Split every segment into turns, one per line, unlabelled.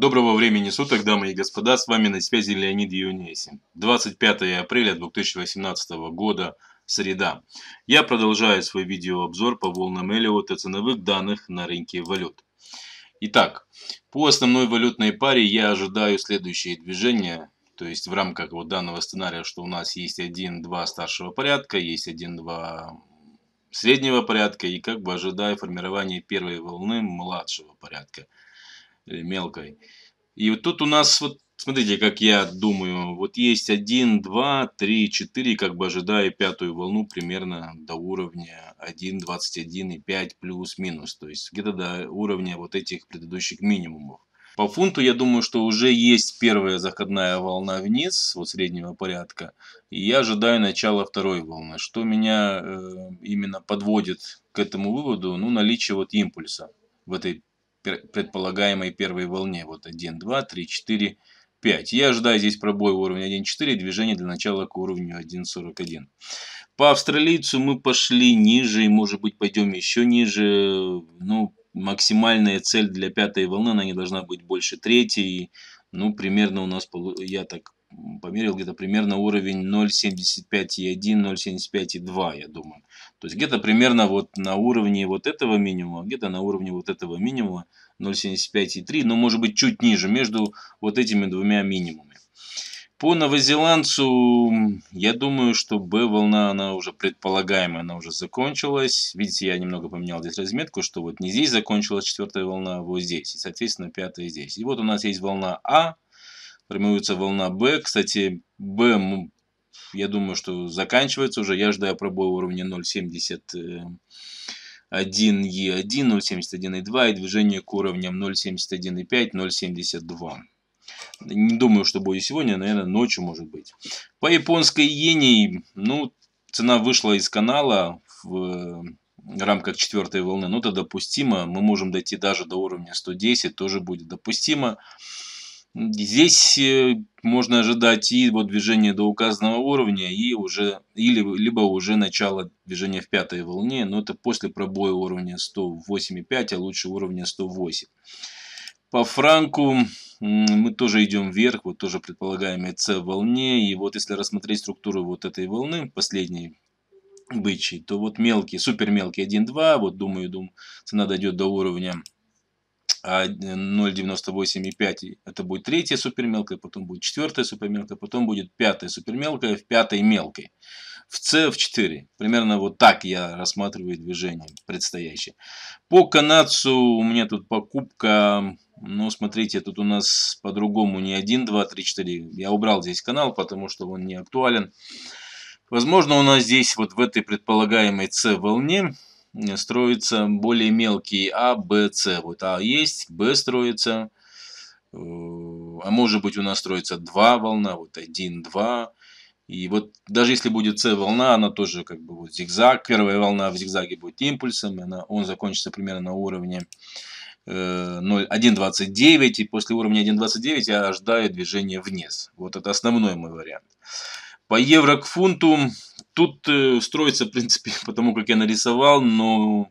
Доброго времени суток, дамы и господа, с вами на связи Леонид Юнесин. 25 апреля 2018 года, среда. Я продолжаю свой видеообзор по волнам Эллиота ценовых данных на рынке валют. Итак, по основной валютной паре я ожидаю следующие движения. То есть в рамках вот данного сценария, что у нас есть 1-2 старшего порядка, есть 1-2 среднего порядка и как бы ожидаю формирования первой волны младшего порядка. Э, мелкой. И вот тут у нас, вот смотрите, как я думаю, вот есть один, два, три, четыре, как бы ожидая пятую волну примерно до уровня 1, 21 и 5 плюс-минус. То есть где-то до уровня вот этих предыдущих минимумов. По фунту, я думаю, что уже есть первая заходная волна вниз, вот среднего порядка. И я ожидаю начала второй волны. Что меня э, именно подводит к этому выводу? Ну, наличие вот импульса в этой предполагаемой первой волне. Вот 1, 2, 3, 4, 5. Я ожидаю здесь пробой уровня 1.4, движение для начала к уровню 1.41. По австралийцу мы пошли ниже, и может быть пойдем еще ниже. Ну, максимальная цель для пятой волны, она не должна быть больше третьей. Ну, примерно у нас, я так померил где-то примерно уровень 0.75,1, 0.75,2, я думаю. То есть где-то примерно вот на уровне вот этого минимума, где-то на уровне вот этого минимума 0.75,3, но ну, может быть чуть ниже, между вот этими двумя минимумами. По новозеландцу, я думаю, что Б-волна, она уже предполагаемая, она уже закончилась. Видите, я немного поменял здесь разметку, что вот не здесь закончилась четвертая волна, а вот здесь. И, соответственно, пятая здесь. И вот у нас есть волна А, формируется волна Б, Кстати, Б, я думаю, что заканчивается уже. Я ожидаю пробой уровня 0.70. 1E1, 0.71.2 и движение к уровням 0.71.5, 0.72. Не думаю, что будет сегодня, наверное, ночью может быть. По японской иене, ну, цена вышла из канала в э, рамках четвертой волны, но ну, это допустимо. Мы можем дойти даже до уровня 110, тоже будет допустимо. Здесь э, можно ожидать и вот движение до указанного уровня, и уже, или, либо уже начало движения в пятой волне, но это после пробоя уровня 108,5, а лучше уровня 108. По франку мы тоже идем вверх, вот тоже предполагаемая С волне, и вот если рассмотреть структуру вот этой волны, последней, бычий, то вот мелкие, супер мелкие 1-2, вот думаю, думаю, цена дойдет до уровня 0,98,5 а, э, это будет третья супермелкая, потом будет четвертая супермелкая, потом будет пятая супермелкая в пятой мелкой. В C в 4. Примерно вот так я рассматриваю движение предстоящее. По канадцу у меня тут покупка, ну смотрите, тут у нас по-другому не 1, 2, 3, 4. Я убрал здесь канал, потому что он не актуален. Возможно, у нас здесь вот в этой предполагаемой C волне Э, строится более мелкие А, Б, С. Вот А есть, Б строится, э, а может быть у нас строится два волна, вот один два И вот даже если будет С волна, она тоже как бы вот зигзаг. Первая волна в зигзаге будет импульсом, она, он закончится примерно на уровне 1.29, э, и после уровня 1.29 я ожидаю движение вниз. Вот это основной мой вариант. По евро к фунту Тут э, строится, в принципе, потому как я нарисовал, но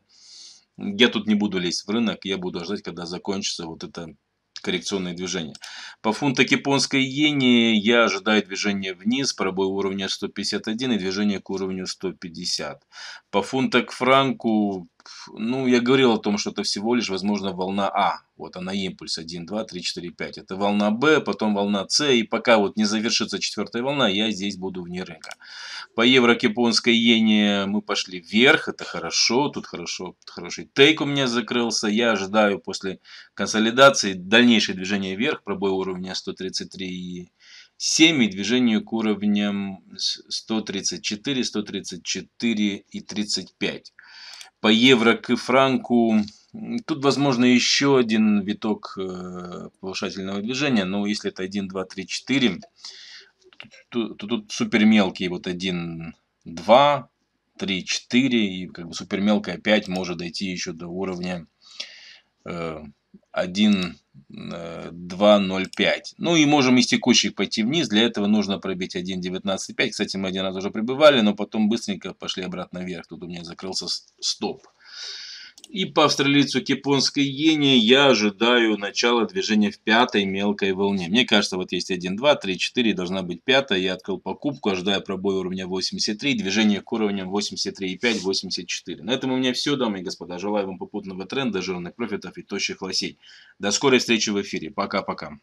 я тут не буду лезть в рынок, я буду ждать, когда закончится вот это коррекционное движение. По фунту к японской иене я ожидаю движение вниз, пробой уровня 151 и движение к уровню 150. По фунту к франку ну, я говорил о том, что это всего лишь, возможно, волна А. Вот она импульс 1, 2, 3, 4, 5. Это волна Б, потом волна С. И пока вот не завершится четвертая волна, я здесь буду вне рынка. По евро-японской иене мы пошли вверх. Это хорошо. Тут хорошо, тут хороший тейк у меня закрылся. Я ожидаю после консолидации дальнейшее движение вверх. Пробой уровня 133 7 и движению к уровням 134, 134 и 35 по евро к франку. Тут, возможно, еще один виток э, повышательного движения, но если это 1, 2, 3, 4, то, тут супер мелкий вот 1, 2, 3, 4 и как бы супер мелкая 5 может дойти еще до уровня э, 1.205. Э, ну и можем из текущих пойти вниз. Для этого нужно пробить 1.19.5. Кстати, мы один раз уже пребывали, но потом быстренько пошли обратно вверх. Тут у меня закрылся стоп. И по австралийцу кипонской иене я ожидаю начала движения в пятой мелкой волне. Мне кажется, вот есть 1, 2, 3, 4, должна быть пятая. Я открыл покупку, ожидая пробой уровня 83, движение к уровням 83,5, 84. На этом у меня все, дамы и господа. Желаю вам попутного тренда, жирных профитов и тощих лосей. До скорой встречи в эфире. Пока-пока.